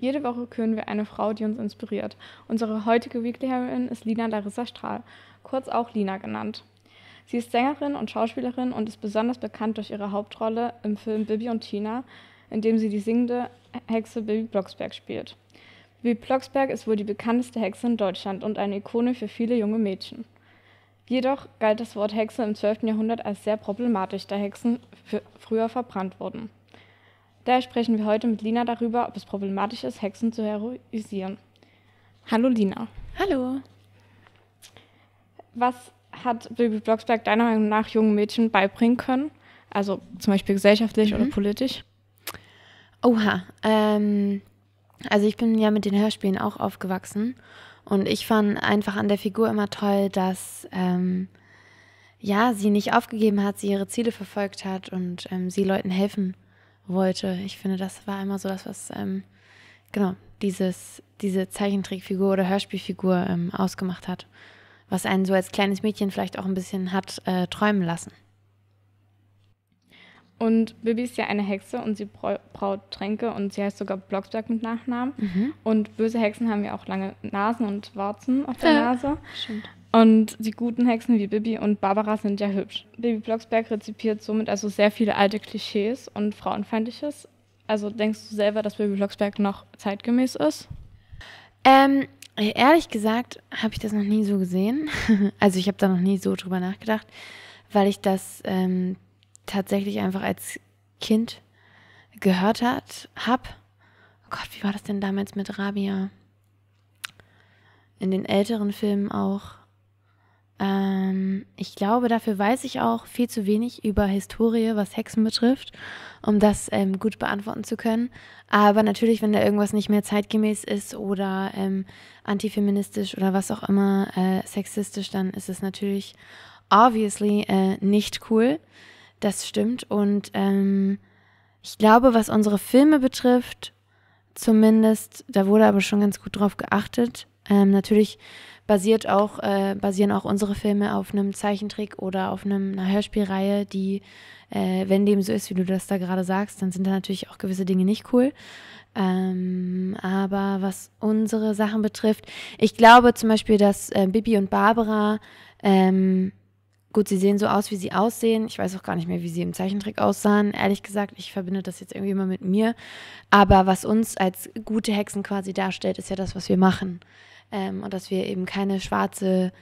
Jede Woche küren wir eine Frau, die uns inspiriert. Unsere heutige Weekly Heroin ist Lina Larissa Strahl, kurz auch Lina genannt. Sie ist Sängerin und Schauspielerin und ist besonders bekannt durch ihre Hauptrolle im Film Bibi und Tina, in dem sie die singende Hexe Bibi Blocksberg spielt. Bibi Blocksberg ist wohl die bekannteste Hexe in Deutschland und eine Ikone für viele junge Mädchen. Jedoch galt das Wort Hexe im 12. Jahrhundert als sehr problematisch, da Hexen früher verbrannt wurden. Daher sprechen wir heute mit Lina darüber, ob es problematisch ist, Hexen zu heroisieren. Hallo Lina. Hallo. Was hat Baby Blocksberg deiner Meinung nach jungen Mädchen beibringen können? Also zum Beispiel gesellschaftlich mhm. oder politisch? Oha. Ähm, also ich bin ja mit den Hörspielen auch aufgewachsen und ich fand einfach an der Figur immer toll, dass ähm, ja sie nicht aufgegeben hat, sie ihre Ziele verfolgt hat und ähm, sie Leuten helfen kann wollte. Ich finde, das war immer so das, was ähm, genau dieses, diese Zeichentrickfigur oder Hörspielfigur ähm, ausgemacht hat, was einen so als kleines Mädchen vielleicht auch ein bisschen hat äh, träumen lassen. Und Bibi ist ja eine Hexe und sie braut Tränke und sie heißt sogar Blocksberg mit Nachnamen. Mhm. Und böse Hexen haben ja auch lange Nasen und Warzen auf der Nase. Stimmt. Und die guten Hexen wie Bibi und Barbara sind ja hübsch. Bibi Blocksberg rezipiert somit also sehr viele alte Klischees und Frauenfeindliches. Also denkst du selber, dass Bibi Blocksberg noch zeitgemäß ist? Ähm, ehrlich gesagt habe ich das noch nie so gesehen. also ich habe da noch nie so drüber nachgedacht, weil ich das ähm, tatsächlich einfach als Kind gehört hat, hab. Oh Gott, wie war das denn damals mit Rabia? In den älteren Filmen auch. Ähm, ich glaube, dafür weiß ich auch viel zu wenig über Historie, was Hexen betrifft, um das ähm, gut beantworten zu können. Aber natürlich, wenn da irgendwas nicht mehr zeitgemäß ist oder ähm, antifeministisch oder was auch immer äh, sexistisch, dann ist es natürlich obviously äh, nicht cool. Das stimmt. Und ähm, ich glaube, was unsere Filme betrifft, zumindest, da wurde aber schon ganz gut drauf geachtet, ähm, natürlich basiert auch, äh, basieren auch unsere Filme auf einem Zeichentrick oder auf einem, einer Hörspielreihe, die, äh, wenn dem so ist, wie du das da gerade sagst, dann sind da natürlich auch gewisse Dinge nicht cool. Ähm, aber was unsere Sachen betrifft, ich glaube zum Beispiel, dass äh, Bibi und Barbara, ähm, gut, sie sehen so aus, wie sie aussehen. Ich weiß auch gar nicht mehr, wie sie im Zeichentrick aussahen. Ehrlich gesagt, ich verbinde das jetzt irgendwie immer mit mir. Aber was uns als gute Hexen quasi darstellt, ist ja das, was wir machen ähm, und dass wir eben keine schwarze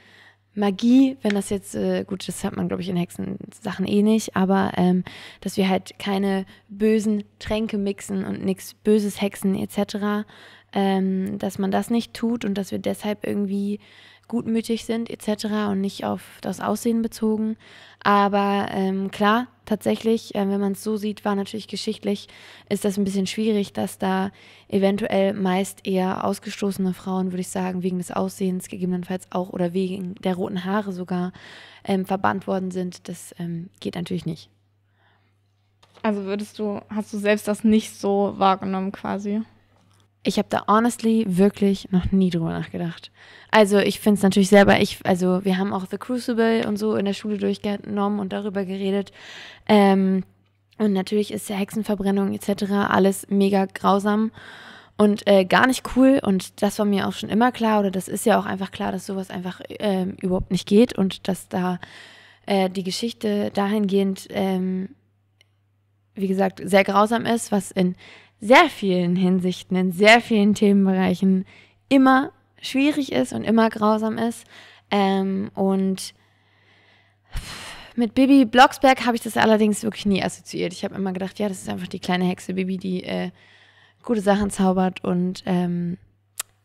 Magie, wenn das jetzt, äh, gut, das hat man, glaube ich, in Hexensachen eh nicht, aber ähm, dass wir halt keine bösen Tränke mixen und nichts Böses hexen etc., ähm, dass man das nicht tut und dass wir deshalb irgendwie gutmütig sind etc. und nicht auf das Aussehen bezogen. Aber ähm, klar, tatsächlich, äh, wenn man es so sieht, war natürlich geschichtlich, ist das ein bisschen schwierig, dass da eventuell meist eher ausgestoßene Frauen, würde ich sagen, wegen des Aussehens gegebenenfalls auch oder wegen der roten Haare sogar ähm, verbannt worden sind. Das ähm, geht natürlich nicht. Also würdest du, hast du selbst das nicht so wahrgenommen quasi? Ich habe da honestly wirklich noch nie drüber nachgedacht. Also ich finde es natürlich selber, ich, also wir haben auch The Crucible und so in der Schule durchgenommen und darüber geredet. Ähm, und natürlich ist ja Hexenverbrennung etc. alles mega grausam und äh, gar nicht cool. Und das war mir auch schon immer klar, oder das ist ja auch einfach klar, dass sowas einfach äh, überhaupt nicht geht und dass da äh, die Geschichte dahingehend, ähm, wie gesagt, sehr grausam ist, was in sehr vielen Hinsichten, in sehr vielen Themenbereichen immer schwierig ist und immer grausam ist. Ähm, und mit Bibi Blocksberg habe ich das allerdings wirklich nie assoziiert. Ich habe immer gedacht, ja, das ist einfach die kleine Hexe Bibi, die äh, gute Sachen zaubert und ähm,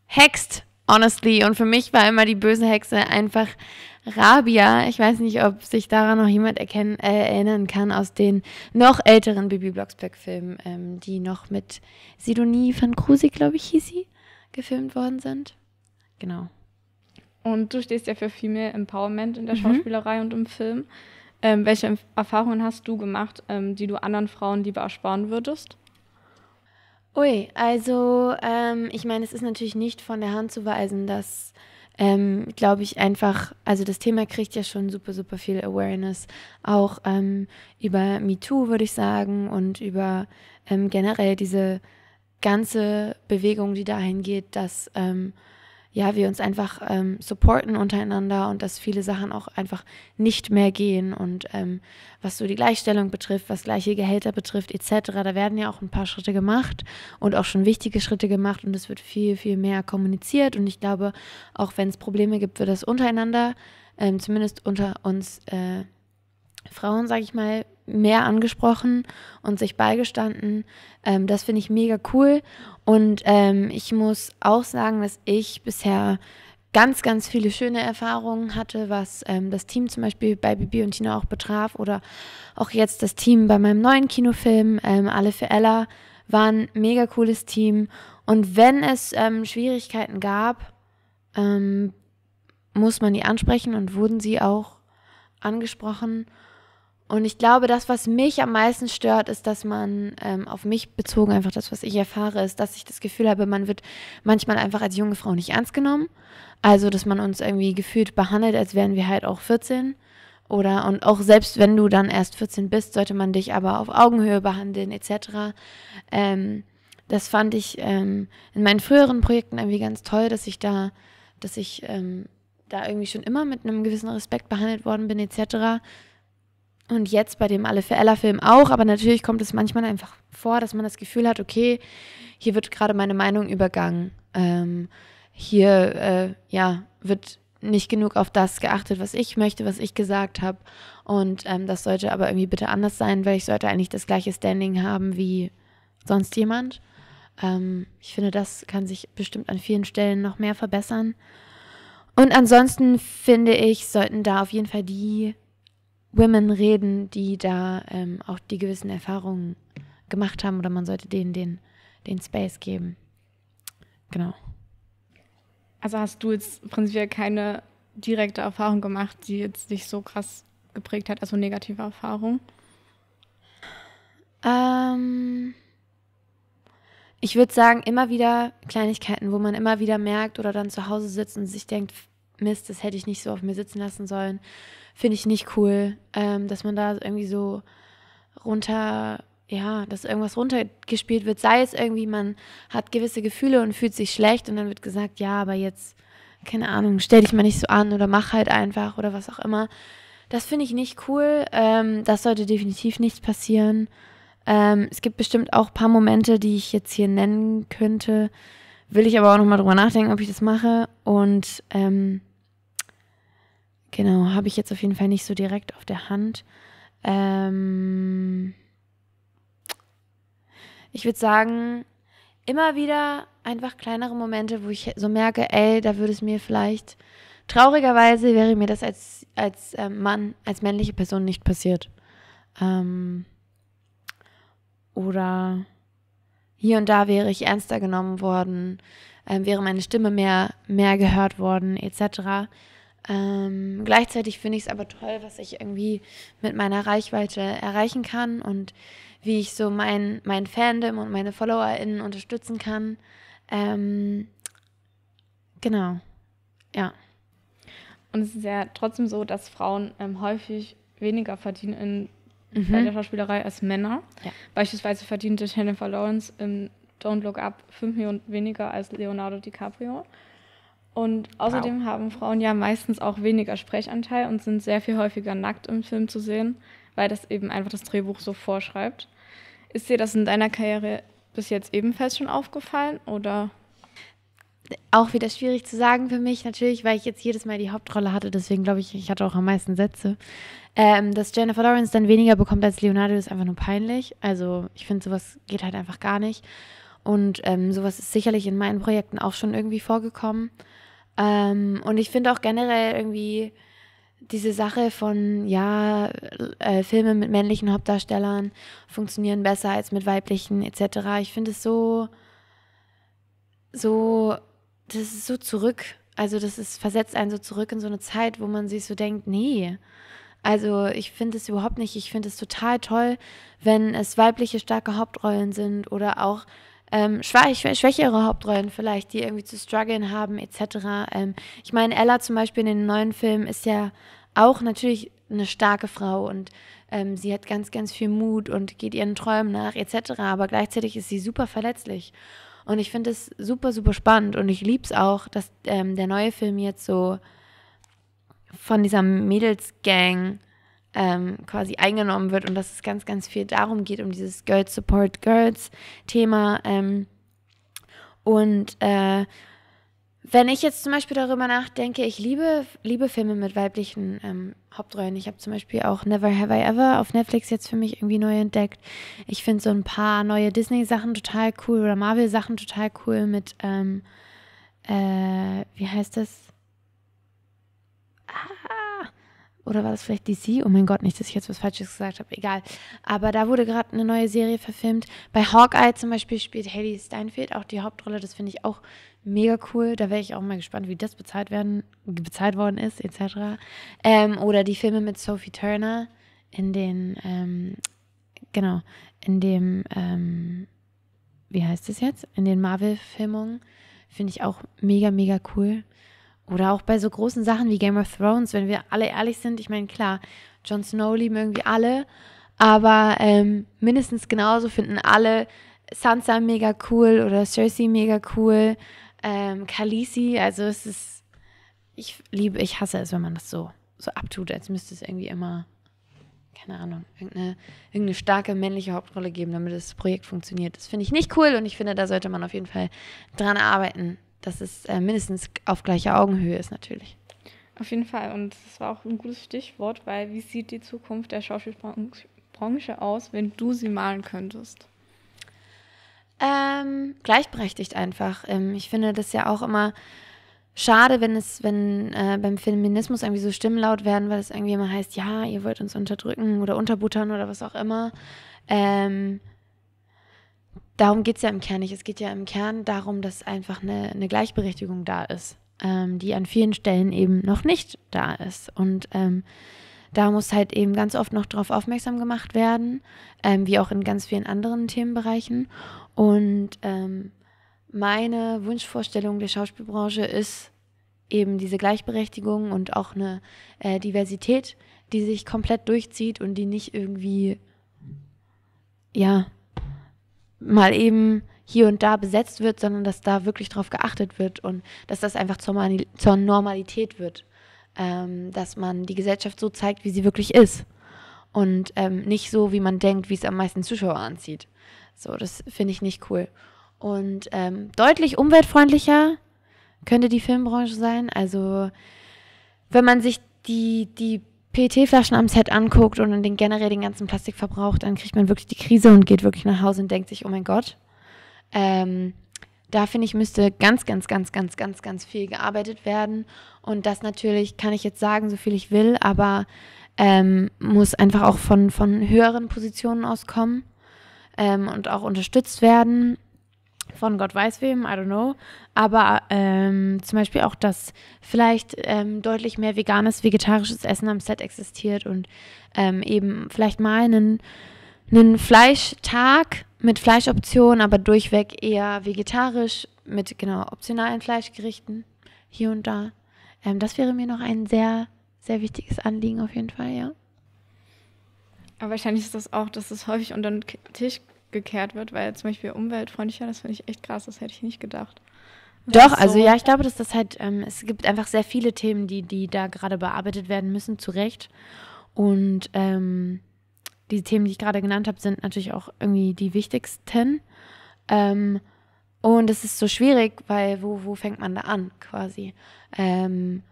hext, honestly. Und für mich war immer die böse Hexe einfach Rabia. Ich weiß nicht, ob sich daran noch jemand erkennen, äh, erinnern kann aus den noch älteren Bibi Blocksberg-Filmen, ähm, die noch mit Sidonie van Kruse, glaube ich, hieß sie, gefilmt worden sind. Genau. Und du stehst ja für Female Empowerment in der mhm. Schauspielerei und im Film. Ähm, welche Erfahrungen hast du gemacht, ähm, die du anderen Frauen lieber ersparen würdest? Ui, also ähm, ich meine, es ist natürlich nicht von der Hand zu weisen, dass ähm, glaube ich, einfach, also das Thema kriegt ja schon super, super viel Awareness, auch ähm, über MeToo, würde ich sagen, und über ähm, generell diese ganze Bewegung, die dahin geht, dass ähm, ja, wir uns einfach ähm, supporten untereinander und dass viele Sachen auch einfach nicht mehr gehen. Und ähm, was so die Gleichstellung betrifft, was gleiche Gehälter betrifft, etc., da werden ja auch ein paar Schritte gemacht und auch schon wichtige Schritte gemacht und es wird viel, viel mehr kommuniziert. Und ich glaube, auch wenn es Probleme gibt, wird das untereinander, ähm, zumindest unter uns äh, Frauen, sage ich mal, mehr angesprochen und sich beigestanden. Ähm, das finde ich mega cool. Und ähm, ich muss auch sagen, dass ich bisher ganz, ganz viele schöne Erfahrungen hatte, was ähm, das Team zum Beispiel bei Bibi und Tina auch betraf oder auch jetzt das Team bei meinem neuen Kinofilm ähm, Alle für Ella war ein mega cooles Team. Und wenn es ähm, Schwierigkeiten gab, ähm, muss man die ansprechen und wurden sie auch angesprochen. Und ich glaube, das, was mich am meisten stört, ist, dass man ähm, auf mich bezogen einfach das, was ich erfahre, ist, dass ich das Gefühl habe, man wird manchmal einfach als junge Frau nicht ernst genommen. Also, dass man uns irgendwie gefühlt behandelt, als wären wir halt auch 14. Oder und auch selbst wenn du dann erst 14 bist, sollte man dich aber auf Augenhöhe behandeln, etc. Ähm, das fand ich ähm, in meinen früheren Projekten irgendwie ganz toll, dass ich da, dass ich ähm, da irgendwie schon immer mit einem gewissen Respekt behandelt worden bin, etc und jetzt bei dem Alle für Ella-Film auch, aber natürlich kommt es manchmal einfach vor, dass man das Gefühl hat, okay, hier wird gerade meine Meinung übergangen. Ähm, hier äh, ja, wird nicht genug auf das geachtet, was ich möchte, was ich gesagt habe. Und ähm, das sollte aber irgendwie bitte anders sein, weil ich sollte eigentlich das gleiche Standing haben wie sonst jemand. Ähm, ich finde, das kann sich bestimmt an vielen Stellen noch mehr verbessern. Und ansonsten finde ich, sollten da auf jeden Fall die Women reden, die da ähm, auch die gewissen Erfahrungen gemacht haben oder man sollte denen den, den Space geben. Genau. Also hast du jetzt prinzipiell keine direkte Erfahrung gemacht, die jetzt dich so krass geprägt hat, also negative Erfahrung? Ähm, ich würde sagen, immer wieder Kleinigkeiten, wo man immer wieder merkt oder dann zu Hause sitzt und sich denkt, Mist, das hätte ich nicht so auf mir sitzen lassen sollen, finde ich nicht cool, ähm, dass man da irgendwie so runter, ja, dass irgendwas runtergespielt wird, sei es irgendwie, man hat gewisse Gefühle und fühlt sich schlecht und dann wird gesagt, ja, aber jetzt, keine Ahnung, stell dich mal nicht so an oder mach halt einfach oder was auch immer. Das finde ich nicht cool, ähm, das sollte definitiv nicht passieren. Ähm, es gibt bestimmt auch ein paar Momente, die ich jetzt hier nennen könnte, will ich aber auch nochmal drüber nachdenken, ob ich das mache und, ähm, Genau, habe ich jetzt auf jeden Fall nicht so direkt auf der Hand. Ähm ich würde sagen, immer wieder einfach kleinere Momente, wo ich so merke, ey, da würde es mir vielleicht, traurigerweise wäre mir das als, als ähm, Mann, als männliche Person nicht passiert. Ähm oder hier und da wäre ich ernster genommen worden, ähm, wäre meine Stimme mehr, mehr gehört worden, etc. Ähm, gleichzeitig finde ich es aber toll, was ich irgendwie mit meiner Reichweite erreichen kann und wie ich so mein, mein Fandom und meine FollowerInnen unterstützen kann. Ähm, genau. Ja. Und es ist ja trotzdem so, dass Frauen ähm, häufig weniger verdienen in mhm. bei der Schauspielerei als Männer. Ja. Beispielsweise verdiente Jennifer Lawrence im Don't Look Up 5 Millionen weniger als Leonardo DiCaprio. Und außerdem wow. haben Frauen ja meistens auch weniger Sprechanteil und sind sehr viel häufiger nackt im Film zu sehen, weil das eben einfach das Drehbuch so vorschreibt. Ist dir das in deiner Karriere bis jetzt ebenfalls schon aufgefallen oder? Auch wieder schwierig zu sagen für mich, natürlich, weil ich jetzt jedes Mal die Hauptrolle hatte, deswegen glaube ich, ich hatte auch am meisten Sätze. Ähm, dass Jennifer Lawrence dann weniger bekommt als Leonardo ist einfach nur peinlich. Also ich finde, sowas geht halt einfach gar nicht. Und ähm, sowas ist sicherlich in meinen Projekten auch schon irgendwie vorgekommen. Ähm, und ich finde auch generell irgendwie diese Sache von, ja, äh, Filme mit männlichen Hauptdarstellern funktionieren besser als mit weiblichen etc. Ich finde es so, so, das ist so zurück. Also das ist, versetzt einen so zurück in so eine Zeit, wo man sich so denkt, nee. Also ich finde es überhaupt nicht. Ich finde es total toll, wenn es weibliche starke Hauptrollen sind oder auch ähm, schwächere Hauptrollen vielleicht, die irgendwie zu strugglen haben, etc. Ähm, ich meine, Ella zum Beispiel in den neuen Filmen ist ja auch natürlich eine starke Frau und ähm, sie hat ganz, ganz viel Mut und geht ihren Träumen nach, etc. Aber gleichzeitig ist sie super verletzlich. Und ich finde es super, super spannend und ich liebe es auch, dass ähm, der neue Film jetzt so von dieser Mädelsgang ähm, quasi eingenommen wird und dass es ganz, ganz viel darum geht, um dieses Girls Support Girls Thema. Ähm, und äh, wenn ich jetzt zum Beispiel darüber nachdenke, ich liebe, liebe Filme mit weiblichen ähm, Hauptrollen. Ich habe zum Beispiel auch Never Have I Ever auf Netflix jetzt für mich irgendwie neu entdeckt. Ich finde so ein paar neue Disney-Sachen total cool oder Marvel-Sachen total cool mit, ähm, äh, wie heißt das? oder war das vielleicht DC? Oh mein Gott, nicht, dass ich jetzt was Falsches gesagt habe, egal. Aber da wurde gerade eine neue Serie verfilmt. Bei Hawkeye zum Beispiel spielt Haley Steinfeld auch die Hauptrolle. Das finde ich auch mega cool. Da wäre ich auch mal gespannt, wie das bezahlt werden, bezahlt worden ist, etc. Ähm, oder die Filme mit Sophie Turner in den, ähm, genau, in dem, ähm, wie heißt es jetzt? In den Marvel-Filmungen. Finde ich auch mega, mega cool. Oder auch bei so großen Sachen wie Game of Thrones, wenn wir alle ehrlich sind, ich meine, klar, Jon Snow lieben irgendwie alle, aber ähm, mindestens genauso finden alle Sansa mega cool oder Cersei mega cool, ähm, Khaleesi, also es ist, ich liebe, ich hasse es, wenn man das so, so abtut, als müsste es irgendwie immer, keine Ahnung, irgendeine, irgendeine starke männliche Hauptrolle geben, damit das Projekt funktioniert. Das finde ich nicht cool und ich finde, da sollte man auf jeden Fall dran arbeiten, dass es äh, mindestens auf gleicher Augenhöhe ist natürlich. Auf jeden Fall. Und das war auch ein gutes Stichwort, weil wie sieht die Zukunft der Schauspielbranche aus, wenn du sie malen könntest? Ähm, gleichberechtigt einfach. Ähm, ich finde das ja auch immer schade, wenn es, wenn äh, beim Feminismus irgendwie so Stimmen laut werden, weil es irgendwie immer heißt, ja, ihr wollt uns unterdrücken oder unterbuttern oder was auch immer. Ähm, darum geht es ja im Kern nicht. Es geht ja im Kern darum, dass einfach eine, eine Gleichberechtigung da ist, ähm, die an vielen Stellen eben noch nicht da ist. Und ähm, da muss halt eben ganz oft noch darauf aufmerksam gemacht werden, ähm, wie auch in ganz vielen anderen Themenbereichen. Und ähm, meine Wunschvorstellung der Schauspielbranche ist eben diese Gleichberechtigung und auch eine äh, Diversität, die sich komplett durchzieht und die nicht irgendwie, ja, mal eben hier und da besetzt wird, sondern dass da wirklich drauf geachtet wird und dass das einfach zur, Mani zur Normalität wird. Ähm, dass man die Gesellschaft so zeigt, wie sie wirklich ist. Und ähm, nicht so, wie man denkt, wie es am meisten Zuschauer anzieht. So, das finde ich nicht cool. Und ähm, deutlich umweltfreundlicher könnte die Filmbranche sein. Also, wenn man sich die, die PET-Flaschen am Set anguckt und den generell den ganzen Plastik verbraucht, dann kriegt man wirklich die Krise und geht wirklich nach Hause und denkt sich, oh mein Gott. Ähm, da finde ich, müsste ganz, ganz, ganz, ganz, ganz, ganz viel gearbeitet werden. Und das natürlich kann ich jetzt sagen, so viel ich will, aber ähm, muss einfach auch von, von höheren Positionen aus kommen ähm, und auch unterstützt werden von Gott weiß wem, I don't know. Aber ähm, zum Beispiel auch, dass vielleicht ähm, deutlich mehr veganes, vegetarisches Essen am Set existiert und ähm, eben vielleicht mal einen, einen Fleischtag mit Fleischoptionen, aber durchweg eher vegetarisch mit genau optionalen Fleischgerichten hier und da. Ähm, das wäre mir noch ein sehr, sehr wichtiges Anliegen auf jeden Fall, ja. Aber wahrscheinlich ist das auch, dass es häufig unter den Tisch gekehrt wird, weil zum Beispiel umweltfreundlicher, das finde ich echt krass, das hätte ich nicht gedacht. Das Doch, also so also ja, ich glaube, dass das halt, ähm, es gibt einfach sehr viele Themen, die, die da gerade bearbeitet werden müssen, zu Recht. Und ähm, die Themen, die ich gerade genannt habe, sind natürlich auch irgendwie die wichtigsten. Ähm, und es ist so schwierig, weil wo, wo fängt man da an quasi? Ähm,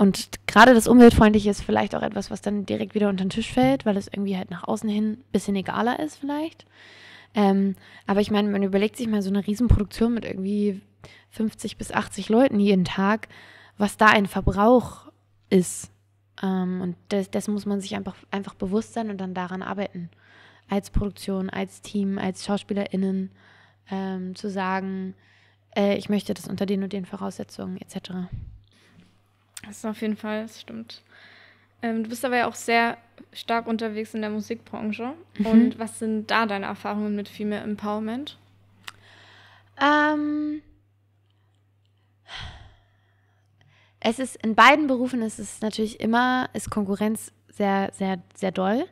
und gerade das Umweltfreundliche ist vielleicht auch etwas, was dann direkt wieder unter den Tisch fällt, weil es irgendwie halt nach außen hin ein bisschen egaler ist vielleicht. Ähm, aber ich meine, man überlegt sich mal so eine Riesenproduktion mit irgendwie 50 bis 80 Leuten jeden Tag, was da ein Verbrauch ist. Ähm, und das, das, muss man sich einfach, einfach bewusst sein und dann daran arbeiten. Als Produktion, als Team, als SchauspielerInnen ähm, zu sagen, äh, ich möchte das unter den und den Voraussetzungen etc. Das ist auf jeden Fall, das stimmt. Ähm, du bist aber ja auch sehr stark unterwegs in der Musikbranche. Mhm. Und was sind da deine Erfahrungen mit Female Empowerment? Ähm, es ist in beiden Berufen ist es natürlich immer ist Konkurrenz sehr sehr sehr doll.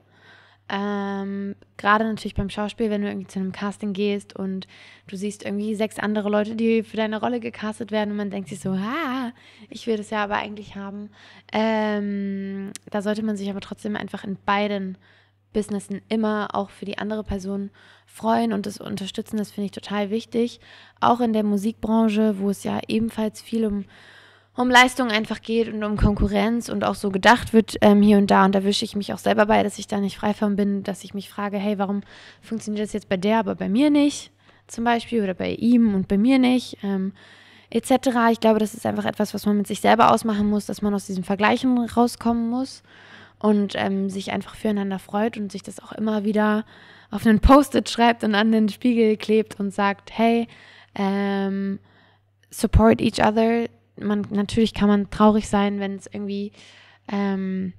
Ähm, Gerade natürlich beim Schauspiel, wenn du irgendwie zu einem Casting gehst und du siehst irgendwie sechs andere Leute, die für deine Rolle gecastet werden und man denkt sich so, ah, ich will das ja aber eigentlich haben. Ähm, da sollte man sich aber trotzdem einfach in beiden Businessen immer auch für die andere Person freuen und das unterstützen. Das finde ich total wichtig. Auch in der Musikbranche, wo es ja ebenfalls viel um um Leistung einfach geht und um Konkurrenz und auch so gedacht wird ähm, hier und da. Und da wische ich mich auch selber bei, dass ich da nicht frei von bin, dass ich mich frage, hey, warum funktioniert das jetzt bei der, aber bei mir nicht? Zum Beispiel oder bei ihm und bei mir nicht. Ähm, etc. Ich glaube, das ist einfach etwas, was man mit sich selber ausmachen muss, dass man aus diesen Vergleichen rauskommen muss und ähm, sich einfach füreinander freut und sich das auch immer wieder auf einen Post-it schreibt und an den Spiegel klebt und sagt, hey, ähm, support each other, man, natürlich kann man traurig sein, wenn es irgendwie ähm,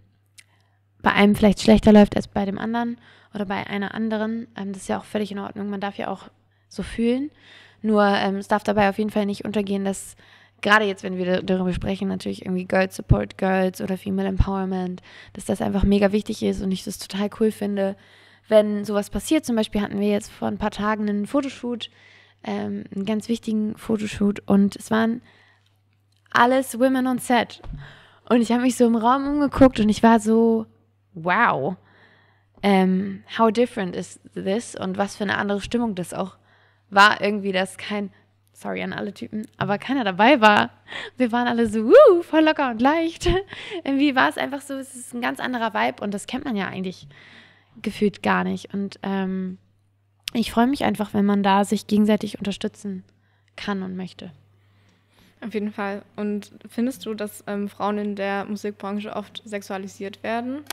bei einem vielleicht schlechter läuft als bei dem anderen oder bei einer anderen. Ähm, das ist ja auch völlig in Ordnung. Man darf ja auch so fühlen. Nur ähm, es darf dabei auf jeden Fall nicht untergehen, dass gerade jetzt, wenn wir darüber sprechen, natürlich irgendwie Girls Support Girls oder Female Empowerment, dass das einfach mega wichtig ist und ich das total cool finde, wenn sowas passiert. Zum Beispiel hatten wir jetzt vor ein paar Tagen einen Fotoshoot, ähm, einen ganz wichtigen Fotoshoot und es waren alles Women on Set. Und ich habe mich so im Raum umgeguckt und ich war so, wow, ähm, how different is this und was für eine andere Stimmung das auch war irgendwie, dass kein, sorry an alle Typen, aber keiner dabei war. Wir waren alle so, wuh, voll locker und leicht. irgendwie war es einfach so, es ist ein ganz anderer Vibe und das kennt man ja eigentlich gefühlt gar nicht. Und ähm, ich freue mich einfach, wenn man da sich gegenseitig unterstützen kann und möchte. Auf jeden Fall. Und findest du, dass ähm, Frauen in der Musikbranche oft sexualisiert werden?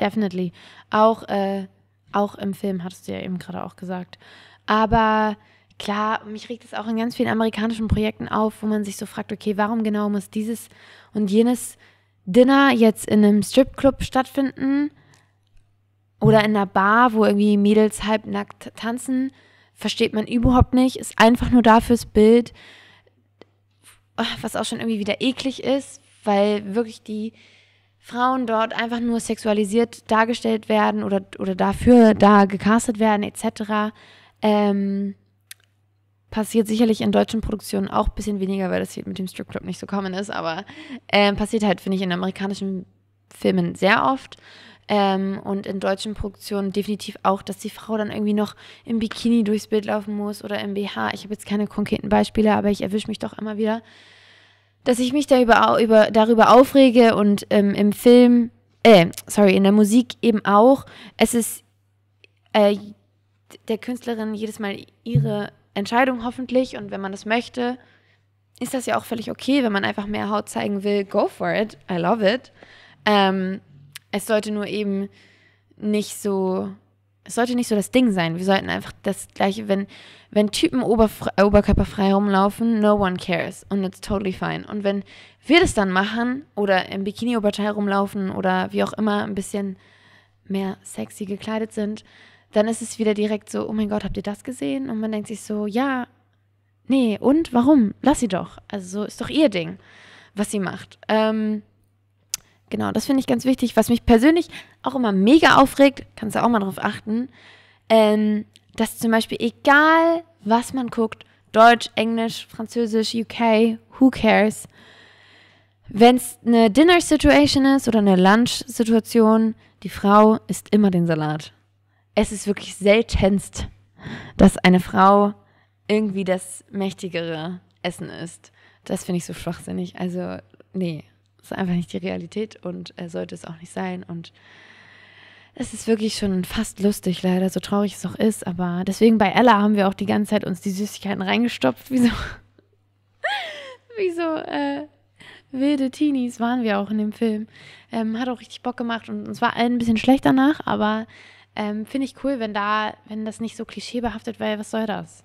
Definitely. Auch, äh, auch im Film, hattest du ja eben gerade auch gesagt. Aber klar, mich regt es auch in ganz vielen amerikanischen Projekten auf, wo man sich so fragt, okay, warum genau muss dieses und jenes Dinner jetzt in einem Stripclub stattfinden oder in einer Bar, wo irgendwie Mädels halbnackt tanzen, versteht man überhaupt nicht, ist einfach nur dafür das Bild Ah, was auch schon irgendwie wieder eklig ist, weil wirklich die Frauen dort einfach nur sexualisiert dargestellt werden oder, oder dafür da gecastet werden etc. Ähm, passiert sicherlich in deutschen Produktionen auch ein bisschen weniger, weil das hier mit dem Stripclub nicht so kommen ist, aber ähm, passiert halt, finde ich, in amerikanischen Filmen sehr oft. Ähm, und in deutschen Produktionen definitiv auch, dass die Frau dann irgendwie noch im Bikini durchs Bild laufen muss oder im BH. Ich habe jetzt keine konkreten Beispiele, aber ich erwische mich doch immer wieder, dass ich mich da über, darüber aufrege und ähm, im Film, äh, sorry, in der Musik eben auch. Es ist äh, der Künstlerin jedes Mal ihre Entscheidung hoffentlich und wenn man das möchte, ist das ja auch völlig okay, wenn man einfach mehr Haut zeigen will. Go for it. I love it. Ähm, es sollte nur eben nicht so es sollte nicht so das Ding sein. Wir sollten einfach das gleiche, wenn, wenn Typen oberkörperfrei rumlaufen, no one cares und it's totally fine. Und wenn wir das dann machen oder im Bikini-Oberteil rumlaufen oder wie auch immer ein bisschen mehr sexy gekleidet sind, dann ist es wieder direkt so, oh mein Gott, habt ihr das gesehen? Und man denkt sich so, ja, nee, und warum? Lass sie doch. Also so ist doch ihr Ding, was sie macht. Ähm, Genau, das finde ich ganz wichtig. Was mich persönlich auch immer mega aufregt, kannst du auch mal darauf achten, ähm, dass zum Beispiel egal, was man guckt, Deutsch, Englisch, Französisch, UK, who cares, wenn es eine Dinner-Situation ist oder eine Lunch-Situation, die Frau isst immer den Salat. Es ist wirklich seltenst, dass eine Frau irgendwie das mächtigere Essen isst. Das finde ich so schwachsinnig. Also, nee, das ist einfach nicht die Realität und äh, sollte es auch nicht sein. Und es ist wirklich schon fast lustig, leider, so traurig es auch ist. Aber deswegen bei Ella haben wir auch die ganze Zeit uns die Süßigkeiten reingestopft. Wieso? Wieso? Äh, wilde Teenies waren wir auch in dem Film. Ähm, hat auch richtig Bock gemacht und uns war allen ein bisschen schlecht danach, aber ähm, finde ich cool, wenn da, wenn das nicht so klischeebehaftet, weil was soll das?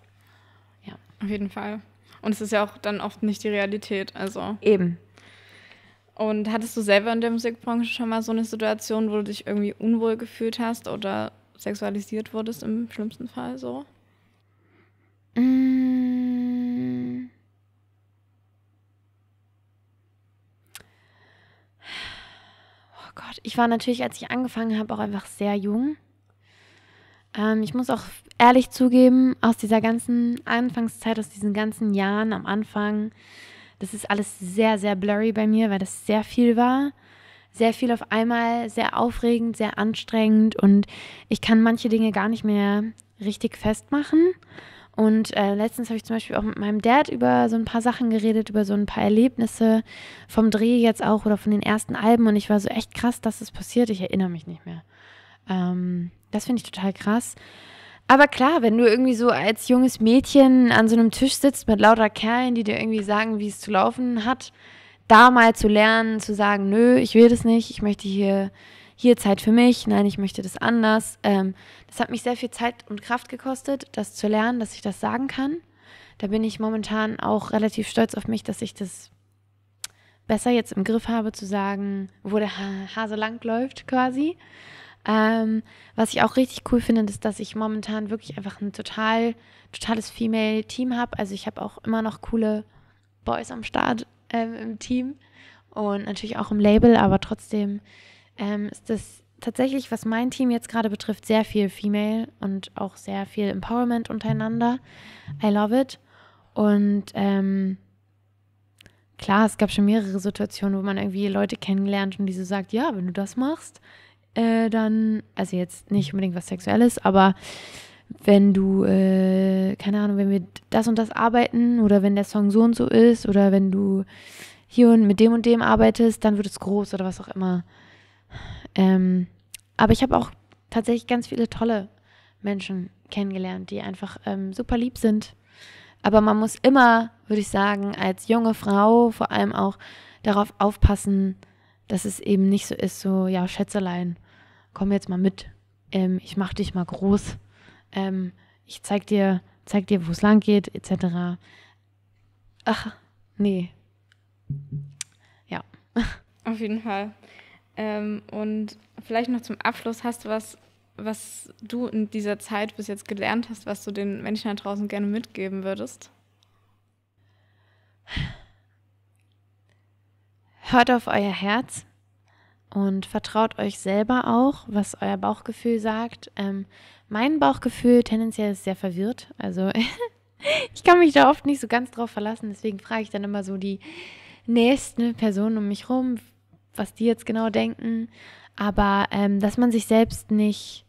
Ja. Auf jeden Fall. Und es ist ja auch dann oft nicht die Realität, also. Eben. Und hattest du selber in der Musikbranche schon mal so eine Situation, wo du dich irgendwie unwohl gefühlt hast oder sexualisiert wurdest im schlimmsten Fall so? Mm. Oh Gott, ich war natürlich, als ich angefangen habe, auch einfach sehr jung. Ähm, ich muss auch ehrlich zugeben, aus dieser ganzen Anfangszeit, aus diesen ganzen Jahren am Anfang, das ist alles sehr, sehr blurry bei mir, weil das sehr viel war. Sehr viel auf einmal, sehr aufregend, sehr anstrengend und ich kann manche Dinge gar nicht mehr richtig festmachen. Und äh, letztens habe ich zum Beispiel auch mit meinem Dad über so ein paar Sachen geredet, über so ein paar Erlebnisse vom Dreh jetzt auch oder von den ersten Alben. Und ich war so echt krass, dass es das passiert. Ich erinnere mich nicht mehr. Ähm, das finde ich total krass. Aber klar, wenn du irgendwie so als junges Mädchen an so einem Tisch sitzt mit lauter Kerlen, die dir irgendwie sagen, wie es zu laufen hat, da mal zu lernen, zu sagen, nö, ich will das nicht, ich möchte hier, hier Zeit für mich, nein, ich möchte das anders. Ähm, das hat mich sehr viel Zeit und Kraft gekostet, das zu lernen, dass ich das sagen kann. Da bin ich momentan auch relativ stolz auf mich, dass ich das besser jetzt im Griff habe, zu sagen, wo der Hase lang läuft quasi. Ähm, was ich auch richtig cool finde, ist, dass ich momentan wirklich einfach ein total, totales Female-Team habe. Also ich habe auch immer noch coole Boys am Start ähm, im Team und natürlich auch im Label, aber trotzdem ähm, ist das tatsächlich, was mein Team jetzt gerade betrifft, sehr viel Female und auch sehr viel Empowerment untereinander. I love it. Und ähm, klar, es gab schon mehrere Situationen, wo man irgendwie Leute kennenlernt und die so sagt, ja, wenn du das machst, äh, dann, also jetzt nicht unbedingt was Sexuelles, aber wenn du, äh, keine Ahnung, wenn wir das und das arbeiten oder wenn der Song so und so ist oder wenn du hier und mit dem und dem arbeitest, dann wird es groß oder was auch immer. Ähm, aber ich habe auch tatsächlich ganz viele tolle Menschen kennengelernt, die einfach ähm, super lieb sind. Aber man muss immer, würde ich sagen, als junge Frau vor allem auch darauf aufpassen, dass es eben nicht so ist, so, ja, Schätzelein, komm jetzt mal mit, ähm, ich mach dich mal groß, ähm, ich zeig dir, zeig dir, wo es lang geht, etc. Ach, nee. Ja. Auf jeden Fall. Ähm, und vielleicht noch zum Abschluss, hast du was, was du in dieser Zeit bis jetzt gelernt hast, was du den Menschen da draußen gerne mitgeben würdest? Hört auf euer Herz und vertraut euch selber auch, was euer Bauchgefühl sagt. Ähm, mein Bauchgefühl tendenziell ist sehr verwirrt. Also ich kann mich da oft nicht so ganz drauf verlassen. Deswegen frage ich dann immer so die nächsten Personen um mich rum, was die jetzt genau denken. Aber ähm, dass man sich selbst nicht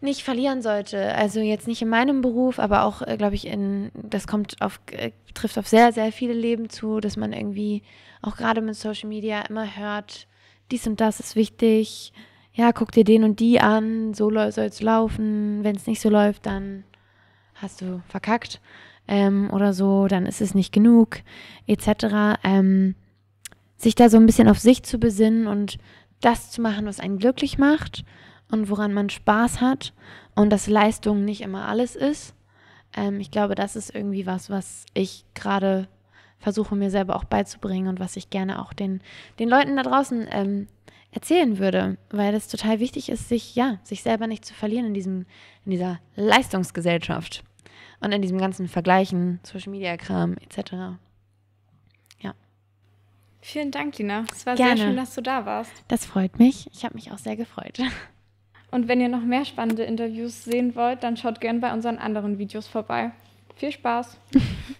nicht verlieren sollte. Also jetzt nicht in meinem Beruf, aber auch, äh, glaube ich, in, das kommt auf, äh, trifft auf sehr, sehr viele Leben zu, dass man irgendwie auch gerade mit Social Media immer hört, dies und das ist wichtig, ja, guck dir den und die an, so soll es laufen, wenn es nicht so läuft, dann hast du verkackt ähm, oder so, dann ist es nicht genug, etc. Ähm, sich da so ein bisschen auf sich zu besinnen und das zu machen, was einen glücklich macht und woran man Spaß hat und dass Leistung nicht immer alles ist. Ähm, ich glaube, das ist irgendwie was, was ich gerade versuche mir selber auch beizubringen und was ich gerne auch den, den Leuten da draußen ähm, erzählen würde, weil es total wichtig ist, sich ja, sich selber nicht zu verlieren in diesem, in dieser Leistungsgesellschaft und in diesem ganzen Vergleichen, Social Media Kram etc. Vielen Dank, Lina. Es war Gerne. sehr schön, dass du da warst. Das freut mich. Ich habe mich auch sehr gefreut. Und wenn ihr noch mehr spannende Interviews sehen wollt, dann schaut gerne bei unseren anderen Videos vorbei. Viel Spaß!